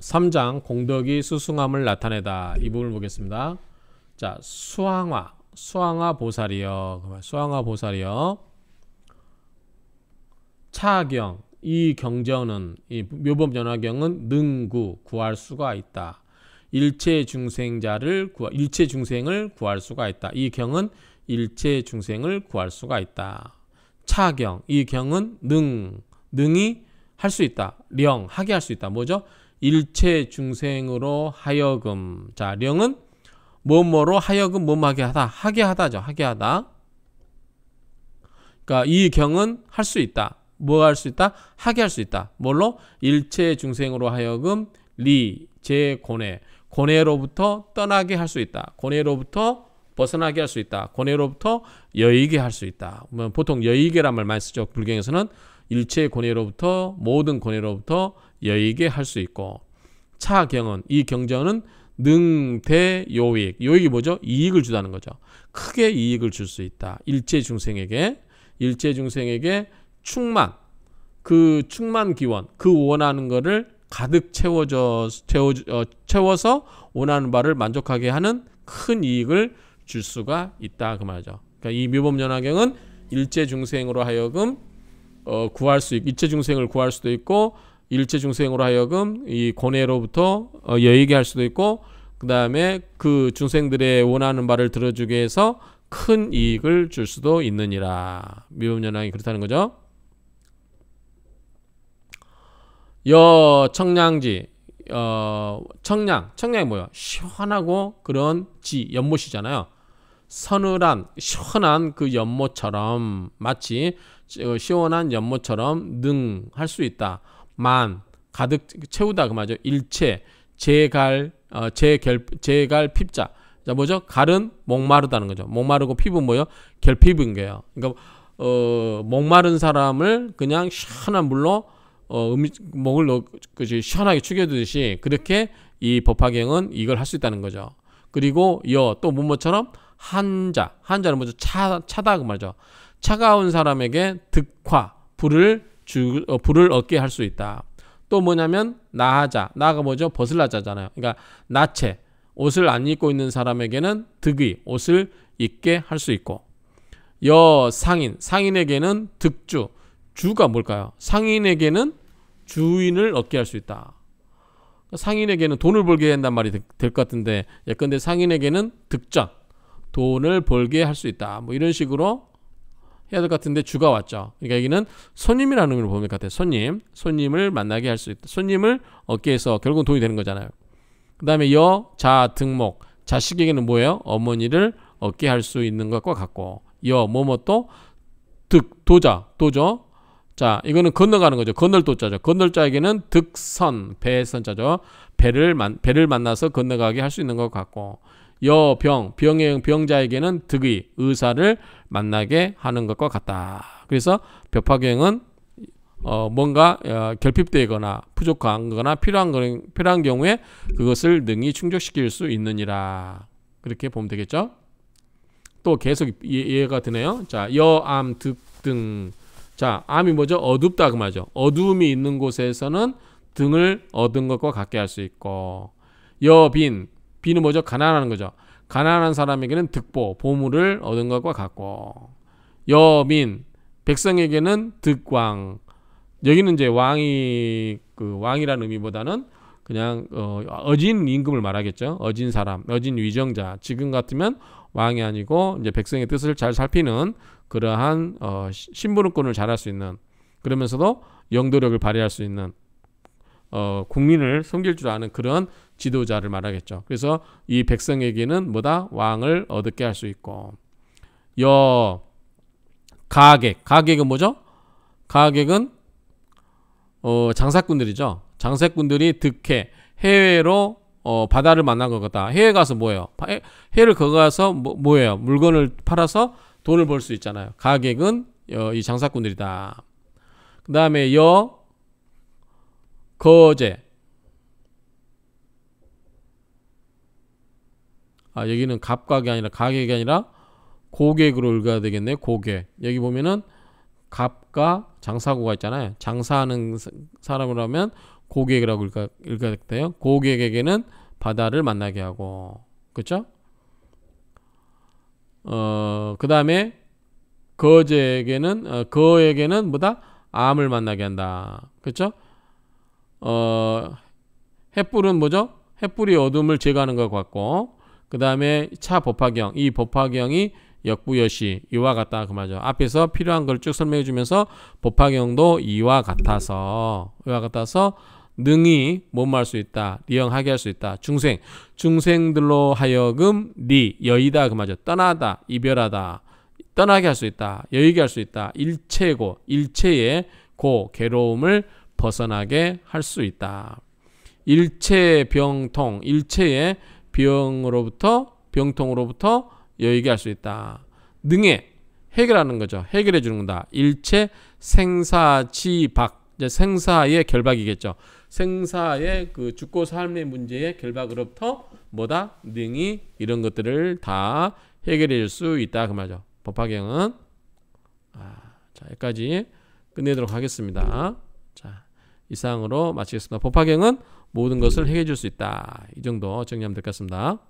3장 공덕이 수승함을 나타내다 이 부분을 보겠습니다. 자, 수항화, 수항화 보살이요. 수항화 보살이요. 차경, 이 경전은 이 묘법 연화경은 능구 구할 수가 있다. 일체 중생자를 구 일체 중생을 구할 수가 있다. 이 경은 일체 중생을 구할 수가 있다. 차경 이 경은 능 능이 할 수 있다. 령 하게 할 수 있다. 뭐죠? 일체 중생으로 하여금 자 령은 뭐뭐로 하여금 뭐뭐하게 하다 하게 하다죠 하게 하다 그러니까 이 경은 할 수 있다 뭐 할 수 있다 하게 할 수 있다 뭘로 일체 중생으로 하여금 리 제 고뇌 고뇌로부터 떠나게 할 수 있다 고뇌로부터 벗어나게 할 수 있다 고뇌로부터 여의게 할 수 있다 뭐 보통 여의게란 말 많이 쓰죠 불경에서는 일체의 권위로부터 모든 권위로부터 여의게 할 수 있고 차경은 이 경전은 능대 요익 요익이 뭐죠? 이익을 주다는 거죠. 크게 이익을 줄 수 있다. 일체 중생에게 일체 중생에게 충만 그 충만 기원 그 원하는 거를 가득 채워져 채워, 어, 채워서 원하는 바를 만족하게 하는 큰 이익을 줄 수가 있다 그 말이죠. 그러니까 이 묘범연화경은 일제 중생으로 하여금 어, 구할 수 있고 일체 중생을 구할 수도 있고 일체 중생으로 하여금 이 고뇌로부터 어, 여의게 할 수도 있고 그 다음에 그 중생들의 원하는 말을 들어주게 해서 큰 이익을 줄 수도 있느니라 미음연왕이 그렇다는 거죠 여 청량지 어 청량 청량이 뭐야 시원하고 그런 지 연못이잖아요 서늘한 시원한 그 연못처럼 마치 어, 시원한 연못처럼 능할 수 있다. 만 가득 채우다 그 말이죠. 일체 재갈 어, 재결 재갈 핍자. 자 뭐죠? 갈은 목마르다는 거죠. 목마르고 피부 뭐요? 결핍인 거예요. 그러니까 어, 목마른 사람을 그냥 시원한 물로 어, 음식, 목을 넣, 그 시원하게 축여두듯이 그렇게 이 법화경은 이걸 할 수 있다는 거죠. 그리고 여또 문모처럼 한자, 한자는 뭐죠? 차, 차다 그 말이죠. 차가운 사람에게 득화, 불을 주, 어, 불을 얻게 할 수 있다. 또 뭐냐면 나하자, 나가 뭐죠? 벗을라자잖아요. 그러니까 나체, 옷을 안 입고 있는 사람에게는 득이, 옷을 입게 할 수 있고 여상인, 상인에게는 득주, 주가 뭘까요? 상인에게는 주인을 얻게 할 수 있다. 상인에게는 돈을 벌게 된단 말이 될 것 같은데 예컨대 상인에게는 득전 돈을 벌게 할 수 있다. 뭐 이런 식으로 해야 될 것 같은데 주가 왔죠. 그러니까 여기는 손님이라는 걸 보면 될것 같아요. 손님, 손님을 만나게 할 수 있다. 손님을 얻게 해서 결국은 돈이 되는 거잖아요. 그 다음에 여, 자, 등목. 자식에게는 뭐예요? 어머니를 얻게 할 수 있는 것과 같고 여, 뭐 뭐 또 득, 도자, 도죠. 자, 이거는 건너가는 거죠. 건널 도자죠. 건널 자에게는 득선, 배선자죠. 배를 만, 배를 만나서 건너가게 할 수 있는 것 같고 여병, 병의 병자에게는 득의, 의사를 만나게 하는 것과 같다. 그래서 벼파경은 어, 뭔가 어, 결핍되거나 부족한 거나 필요한, 거, 는 필요한 경우에 그것을 능히 충족시킬 수 있느니라. 그렇게 보면 되겠죠? 또 계속 이, 해가 되네요. 자, 여암 득등. 자, 암이 뭐죠? 어둡다 그 말이죠. 어두움이 있는 곳에서는 등을 얻은 것과 같게 할 수 있고 여빈 비는 뭐죠? 가난한 거죠. 가난한 사람에게는 득보, 보물을 얻은 것과 같고 여민, 백성에게는 득광. 여기는 이제 왕이 그 왕이라는 의미보다는 그냥 어, 진 임금을 말하겠죠. 어진 사람, 어진 위정자. 지금 같으면 왕이 아니고 이제 백성의 뜻을 잘 살피는 그러한 어, 신부름권을 잘할 수 있는 그러면서도 영도력을 발휘할 수 있는 어, 국민을 섬길 줄 아는 그런 지도자를 말하겠죠. 그래서 이 백성에게는 뭐다 왕을 얻게 할 수 있고 여 가객 가객은 뭐죠? 가객은 어, 장사꾼들이죠. 장사꾼들이 득해 해외로 어, 바다를 만난 거다 해외 가서 뭐예요? 해, 외를 거가서 뭐, 뭐예요? 물건을 팔아서 돈을 벌 수 있잖아요. 가객은 어, 이 장사꾼들이다. 그 다음에 여 거제 아 여기는 갑각이 아니라 가격이 아니라 고객으로 읽어야 되겠네 고객 여기 보면은 갑과 장사고가 있잖아요 장사하는 사람으로 면 고객이라고 읽어 읽어야 돼요 고객에게는 바다를 만나게 하고 그쵸? 어, 그 다음에 거제에게는 어, 거에게는 뭐다? 암을 만나게 한다 그쵸? 어, 햇불은 뭐죠? 햇불이 어둠을 제거하는 것 같고 그 다음에 차 법화경 이 법화경이 역부여시 이와 같다 그 말이죠. 앞에서 필요한 걸 쭉 설명해 주면서 법화경도 이와 같아서 이와 같아서 능히 몸말 수 있다 리영하게 할 수 있다 중생 중생들로 하여금 리 여의다 그 말이죠. 떠나다 이별하다 떠나게 할 수 있다 여의게 할 수 있다 일체고 일체의 고 괴로움을 벗어나게 할 수 있다. 일체 병통, 일체의 병으로부터 병통으로부터 여의게 할수 있다. 능해 해결하는 거죠. 해결해 주는 거다. 일체 생사지박 이제 생사의 결박이겠죠. 생사의 그 죽고 삶의 문제의 결박으로부터 뭐다 능히 이런 것들을 다 해결해 줄 수 있다 그 말이죠. 법화경은 아, 자 여기까지 끝내도록 하겠습니다. 자. 이상으로 마치겠습니다. 법화경은 모든 것을 해결해 줄 수 있다. 이 정도 정리하면 될 것 같습니다.